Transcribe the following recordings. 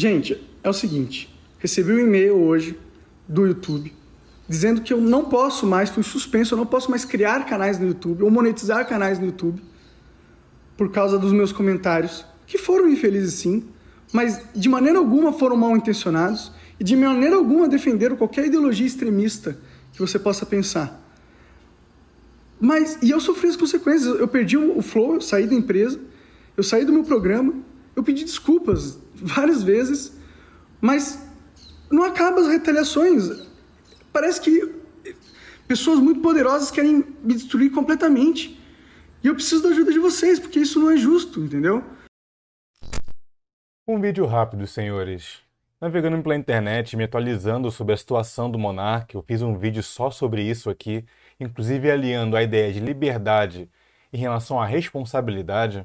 Gente, é o seguinte: recebi um e-mail hoje do YouTube dizendo que eu não posso mais, fui suspenso, eu não posso mais criar canais no YouTube ou monetizar canais no YouTube por causa dos meus comentários, que foram infelizes sim, mas de maneira alguma foram mal intencionados e de maneira alguma defenderam qualquer ideologia extremista que você possa pensar. Mas, e eu sofri as consequências, eu perdi o flow, eu saí da empresa, eu saí do meu programa eu pedi desculpas várias vezes, mas não acaba as retaliações. Parece que pessoas muito poderosas querem me destruir completamente. E eu preciso da ajuda de vocês, porque isso não é justo, entendeu? Um vídeo rápido, senhores. Navegando pela internet, me atualizando sobre a situação do monarca, eu fiz um vídeo só sobre isso aqui, inclusive aliando a ideia de liberdade em relação à responsabilidade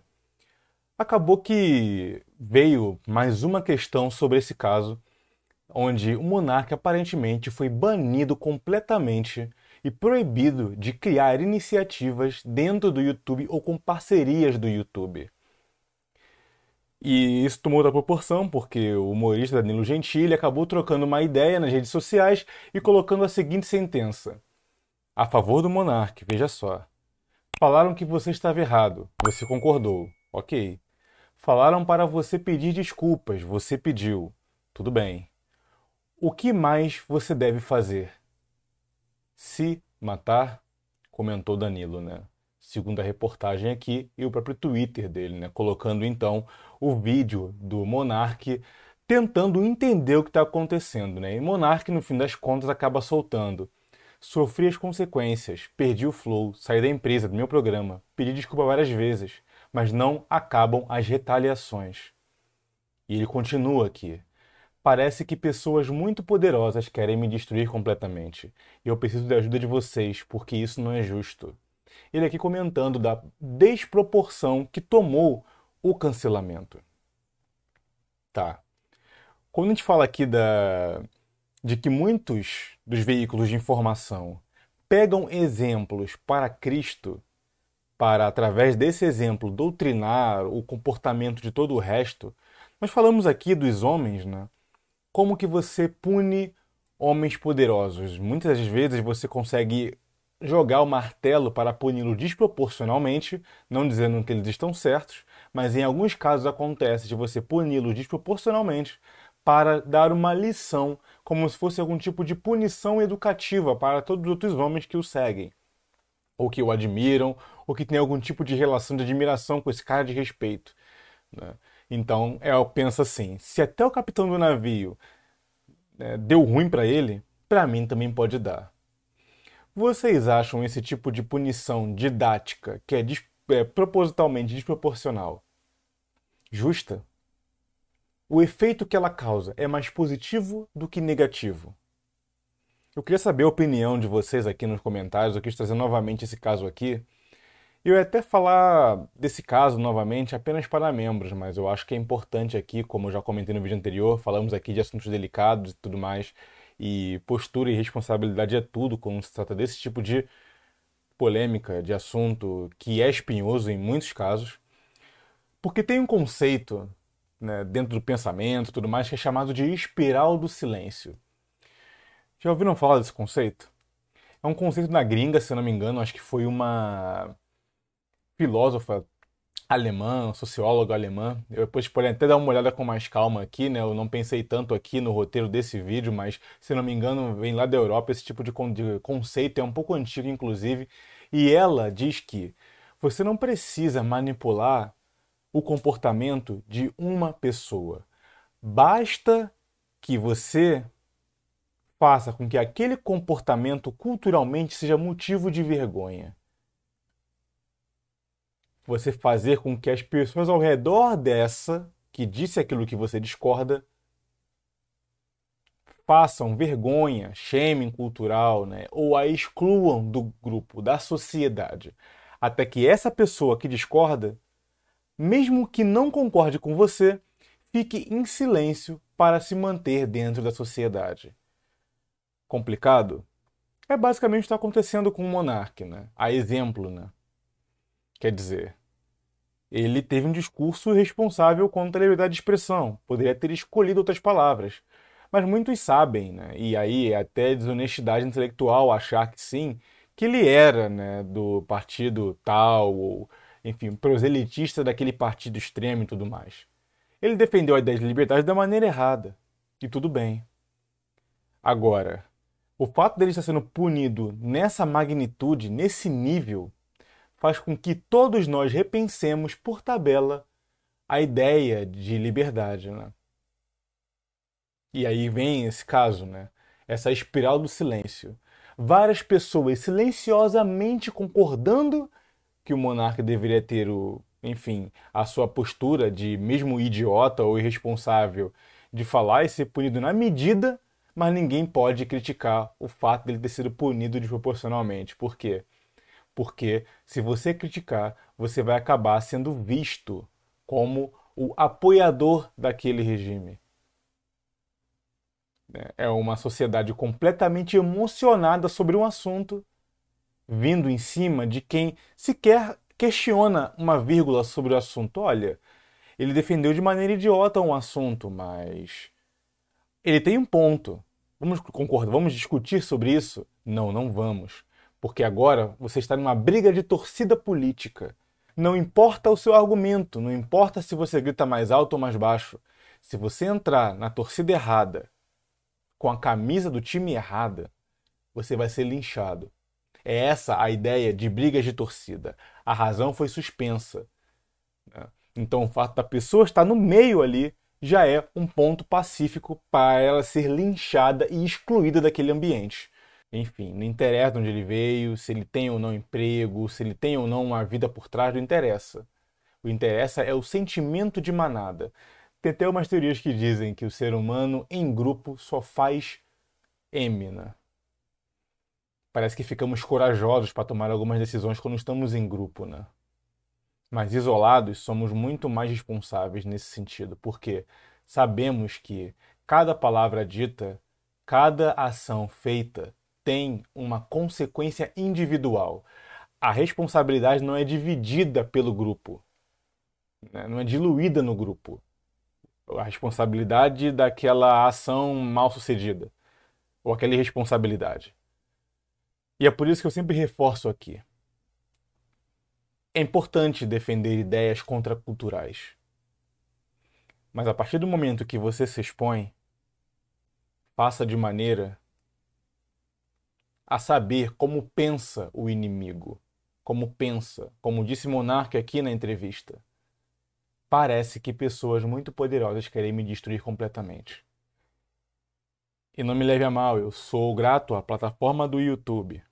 acabou que veio mais uma questão sobre esse caso, onde o monarca aparentemente foi banido completamente e proibido de criar iniciativas dentro do YouTube ou com parcerias do YouTube. E isso tomou outra proporção, porque o humorista Danilo Gentili acabou trocando uma ideia nas redes sociais e colocando a seguinte sentença: A favor do monarca, veja só. Falaram que você estava errado, você concordou, ok. Falaram para você pedir desculpas, você pediu. Tudo bem. O que mais você deve fazer? Se matar? Comentou Danilo, né? segundo a reportagem aqui, e o próprio Twitter dele, né? Colocando então o vídeo do Monark tentando entender o que está acontecendo, né? E Monark, no fim das contas, acaba soltando. Sofri as consequências, perdi o flow, saí da empresa, do meu programa, pedi desculpa várias vezes mas não acabam as retaliações. E ele continua aqui. Parece que pessoas muito poderosas querem me destruir completamente. E eu preciso da ajuda de vocês, porque isso não é justo. Ele aqui comentando da desproporção que tomou o cancelamento. Tá. Quando a gente fala aqui da de que muitos dos veículos de informação pegam exemplos para Cristo, para, através desse exemplo, doutrinar o comportamento de todo o resto, nós falamos aqui dos homens, né? Como que você pune homens poderosos? Muitas vezes você consegue jogar o martelo para puni-lo desproporcionalmente, não dizendo que eles estão certos, mas em alguns casos acontece de você puni-lo desproporcionalmente para dar uma lição, como se fosse algum tipo de punição educativa para todos os outros homens que o seguem ou que o admiram, ou que tem algum tipo de relação de admiração com esse cara de respeito. Né? Então, é, ela pensa assim: se até o capitão do navio né, deu ruim para ele, para mim também pode dar. Vocês acham esse tipo de punição didática, que é, dis é propositalmente desproporcional, justa? O efeito que ela causa é mais positivo do que negativo? Eu queria saber a opinião de vocês aqui nos comentários. Eu quis trazer novamente esse caso aqui. E eu ia até falar desse caso novamente apenas para membros, mas eu acho que é importante aqui, como eu já comentei no vídeo anterior, falamos aqui de assuntos delicados e tudo mais. E postura e responsabilidade é tudo quando se trata desse tipo de polêmica, de assunto que é espinhoso em muitos casos. Porque tem um conceito né, dentro do pensamento e tudo mais que é chamado de espiral do silêncio. Já ouviram falar desse conceito? É um conceito na gringa, se eu não me engano, acho que foi uma filósofa alemã, socióloga alemã. Eu depois podem até dar uma olhada com mais calma aqui, né? Eu não pensei tanto aqui no roteiro desse vídeo, mas se não me engano, vem lá da Europa esse tipo de conceito, é um pouco antigo inclusive, e ela diz que você não precisa manipular o comportamento de uma pessoa. Basta que você faça com que aquele comportamento culturalmente seja motivo de vergonha. Você fazer com que as pessoas ao redor dessa, que disse aquilo que você discorda, façam vergonha, shaming cultural, né? ou a excluam do grupo, da sociedade, até que essa pessoa que discorda, mesmo que não concorde com você, fique em silêncio para se manter dentro da sociedade complicado? É basicamente o que está acontecendo com o Monark, né? A exemplo, né? Quer dizer, ele teve um discurso responsável contra a liberdade de expressão. Poderia ter escolhido outras palavras. Mas muitos sabem, né? E aí é até desonestidade intelectual achar que sim, que ele era, né, do partido tal ou enfim, proselitista daquele partido extremo e tudo mais. Ele defendeu a ideia de liberdade da maneira errada. E tudo bem. Agora, o fato dele estar sendo punido nessa magnitude, nesse nível, faz com que todos nós repensemos por tabela a ideia de liberdade, né? E aí vem esse caso, né? Essa espiral do silêncio. Várias pessoas silenciosamente concordando que o monarca deveria ter o, enfim, a sua postura de mesmo idiota ou irresponsável de falar e ser punido na medida mas ninguém pode criticar o fato dele ter sido punido desproporcionalmente. Por quê? Porque se você criticar, você vai acabar sendo visto como o apoiador daquele regime. É uma sociedade completamente emocionada sobre um assunto, vindo em cima de quem sequer questiona uma vírgula sobre o assunto. Olha, ele defendeu de maneira idiota um assunto, mas ele tem um ponto. Vamos concordar, vamos discutir sobre isso? Não, não vamos. Porque agora você está numa briga de torcida política. Não importa o seu argumento, não importa se você grita mais alto ou mais baixo. Se você entrar na torcida errada, com a camisa do time errada, você vai ser linchado. É essa a ideia de brigas de torcida. A razão foi suspensa. Né? Então o fato da pessoa estar no meio ali já é um ponto pacífico para ela ser linchada e excluída daquele ambiente. Enfim, não interessa de onde ele veio, se ele tem ou não emprego, se ele tem ou não uma vida por trás, não interessa. O interessa é o sentimento de manada. Tem até umas teorias que dizem que o ser humano em grupo só faz émina. Parece que ficamos corajosos para tomar algumas decisões quando estamos em grupo, né? Mas isolados, somos muito mais responsáveis nesse sentido, porque sabemos que cada palavra dita, cada ação feita tem uma consequência individual. A responsabilidade não é dividida pelo grupo, né? não é diluída no grupo. A responsabilidade daquela ação mal sucedida, ou aquela irresponsabilidade. E é por isso que eu sempre reforço aqui: é importante defender ideias contraculturais. Mas a partir do momento que você se expõe, passa de maneira a saber como pensa o inimigo, como pensa, como disse Monarque aqui na entrevista. Parece que pessoas muito poderosas querem me destruir completamente. E não me leve a mal, eu sou grato à plataforma do YouTube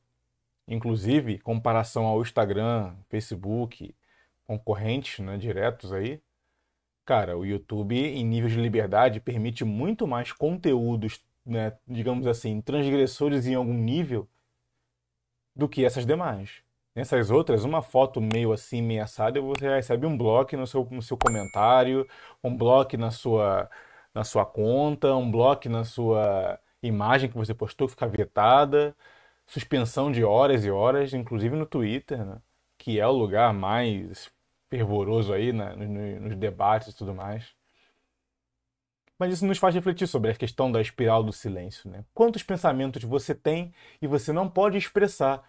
Inclusive, comparação ao Instagram, Facebook, concorrentes né, diretos aí, cara, o YouTube, em nível de liberdade, permite muito mais conteúdos, né, digamos assim, transgressores em algum nível do que essas demais. Nessas outras, uma foto meio assim, meio assada, você recebe um bloco no seu, no seu comentário, um bloco na sua, na sua conta, um bloco na sua imagem que você postou que fica vetada suspensão de horas e horas, inclusive no Twitter, né? que é o lugar mais fervoroso aí né? nos, nos debates e tudo mais. Mas isso nos faz refletir sobre a questão da espiral do silêncio. Né? Quantos pensamentos você tem e você não pode expressar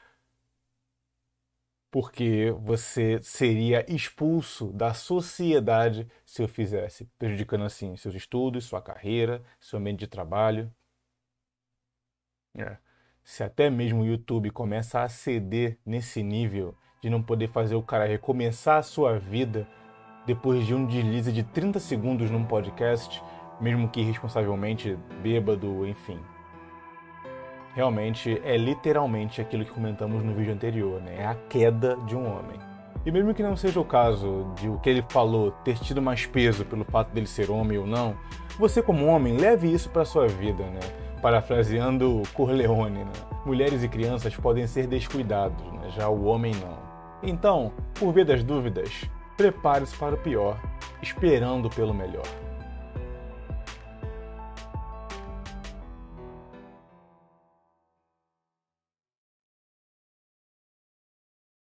porque você seria expulso da sociedade se eu fizesse, prejudicando assim seus estudos, sua carreira, seu ambiente de trabalho. É se até mesmo o YouTube começa a ceder nesse nível de não poder fazer o cara recomeçar a sua vida depois de um deslize de 30 segundos num podcast, mesmo que irresponsavelmente bêbado, enfim. Realmente é literalmente aquilo que comentamos no vídeo anterior, né? É a queda de um homem. E mesmo que não seja o caso de o que ele falou ter tido mais peso pelo fato dele ser homem ou não, você como homem leve isso para sua vida, né? parafraseando Corleone, né? mulheres e crianças podem ser descuidados, né? já o homem não. Então, por ver das dúvidas, prepare-se para o pior, esperando pelo melhor.